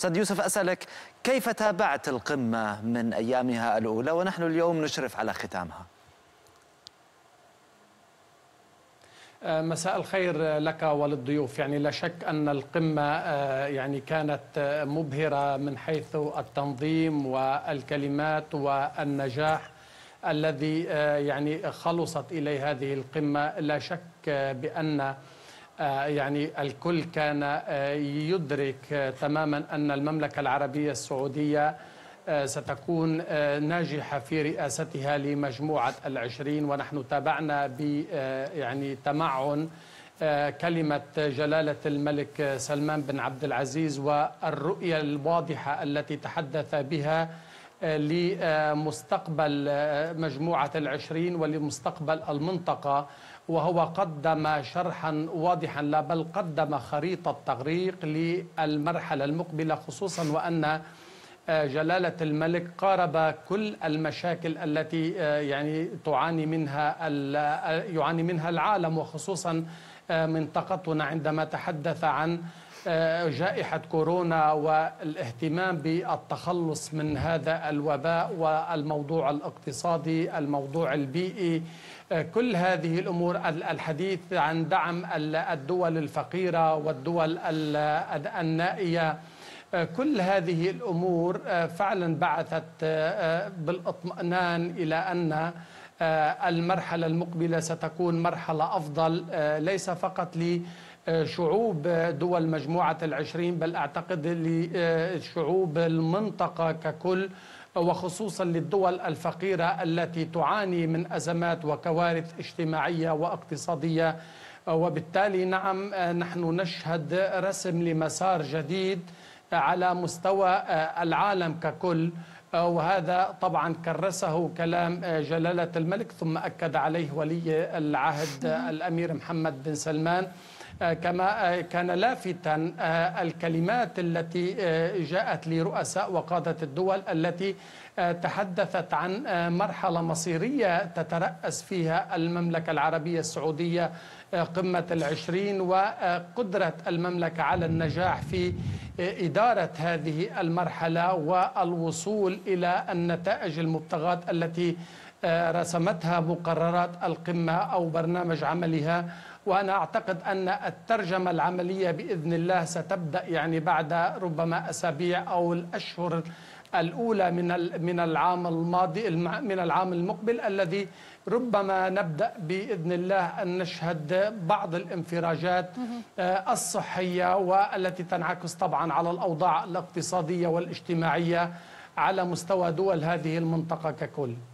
استاذ يوسف أسألك كيف تابعت القمة من أيامها الأولى ونحن اليوم نشرف على ختامها أه، مساء الخير لك وللضيوف يعني لا شك أن القمة أه، يعني كانت أه، مبهرة من حيث التنظيم والكلمات والنجاح الذي يعني خلصت إليه هذه القمة لا شك بأن آه، يعني الكل كان آه، يدرك آه، تماما أن المملكة العربية السعودية ستكون ناجحة في رئاستها لمجموعة العشرين ونحن تابعنا ب يعني تمعن كلمة جلالة الملك سلمان بن عبد العزيز والرؤية الواضحة التي تحدث بها لمستقبل آه، مجموعة العشرين ولمستقبل المنطقة وهو قدم شرحا واضحا لا بل قدم خريطة تغريق للمرحلة المقبلة خصوصا وأن آه، جلالة الملك قارب كل المشاكل التي آه، يعني تعاني منها آه، يعاني منها العالم وخصوصا منطقتنا عندما تحدث عن جائحة كورونا والاهتمام بالتخلص من هذا الوباء والموضوع الاقتصادي الموضوع البيئي كل هذه الأمور الحديث عن دعم الدول الفقيرة والدول النائية آه، كل هذه الأمور آه، فعلا بعثت آه، بالاطمئنان إلى أن المرحلة المقبلة ستكون مرحلة أفضل ليس فقط لشعوب دول مجموعة العشرين بل أعتقد لشعوب المنطقة ككل وخصوصا للدول الفقيرة التي تعاني من أزمات وكوارث اجتماعية واقتصادية وبالتالي نعم نحن نشهد رسم لمسار جديد على مستوى آه، العالم ككل آه، وهذا طبعا كرسه كلام آه، جلالة الملك ثم أكد عليه ولي العهد الأمير محمد بن سلمان آه، كما آه، كان لافتا آه، الكلمات التي جاءت لرؤساء وقادة الدول التي تحدثت عن مرحلة مصيرية تترأس فيها المملكة العربية السعودية قمة العشرين وقدرة المملكة على النجاح في إدارة هذه المرحلة والوصول إلى النتائج المبتغاة التي رسمتها مقررات القمة أو برنامج عملها وأنا أعتقد أن الترجمة العملية بإذن الله ستبدأ يعني بعد ربما أسابيع أو الأشهر الأولى من من العام الماضي من العام المقبل الذي ربما نبدأ بإذن الله أن نشهد بعض الانفراجات آه، الصحية والتي تنعكس طبعا على الأوضاع الاقتصادية والاجتماعية على مستوى دول هذه المنطقة ككل